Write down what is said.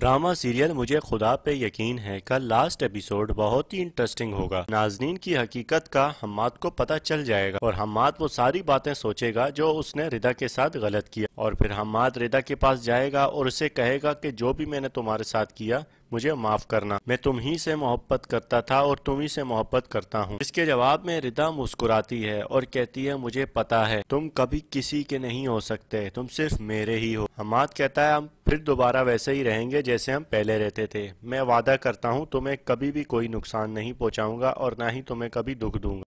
drama serial मुझे खुदा पे यकीन है का लास्ट एपिसोड बहुत ही इंटरेस्टिंग होगा नाजनीन की हकीकत का हमाद को पता चल जाएगा और हमाद वो सारी बातें सोचेगा जो उसने रिदा के साथ गलत किया और फिर हमाद रिदा के पास जाएगा और उसे कहेगा कि जो भी मैंने तुम्हारे साथ किया मुझे माफ करना मैं तुम ही से मोहब्बत करता था और तुम ही से मोहब्बत करता हूँ इसके जवाब में रिदा मुस्कुराती है और कहती है मुझे पता है तुम कभी किसी के नहीं हो सकते तुम सिर्फ मेरे ही हो हमाद कहता है हम फिर दोबारा वैसे ही रहेंगे जैसे हम पहले रहते थे मैं वादा करता हूँ तुम्हें कभी भी कोई नुकसान नहीं पहुँचाऊंगा और ना ही तुम्हें कभी दुख दूंगा